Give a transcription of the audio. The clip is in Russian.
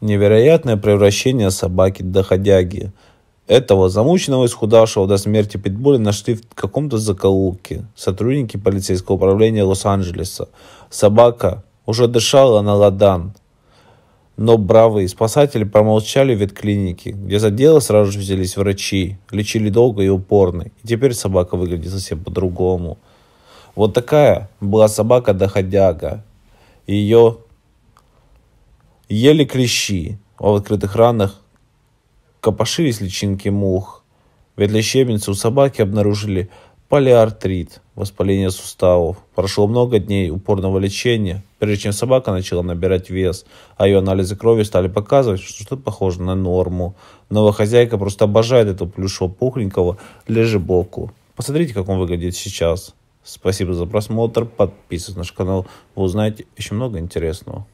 Невероятное превращение собаки-доходяги. Этого замученного, исхудавшего до смерти Питбуля нашли в каком-то закоулке сотрудники полицейского управления Лос-Анджелеса. Собака уже дышала на ладан. Но бравые спасатели промолчали в ветклинике, где за дело сразу же взялись врачи, лечили долго и упорно, и теперь собака выглядит совсем по-другому. Вот такая была собака-доходяга. Ее Ели клещи, а в открытых ранах копошились личинки мух. Ветля щебенца у собаки обнаружили полиартрит, воспаление суставов. Прошло много дней упорного лечения, прежде чем собака начала набирать вес, а ее анализы крови стали показывать, что что-то похоже на норму. Новая хозяйка просто обожает этого плюшевого пухленького лежебоку. Посмотрите, как он выглядит сейчас. Спасибо за просмотр, подписывайтесь на наш канал, вы узнаете еще много интересного.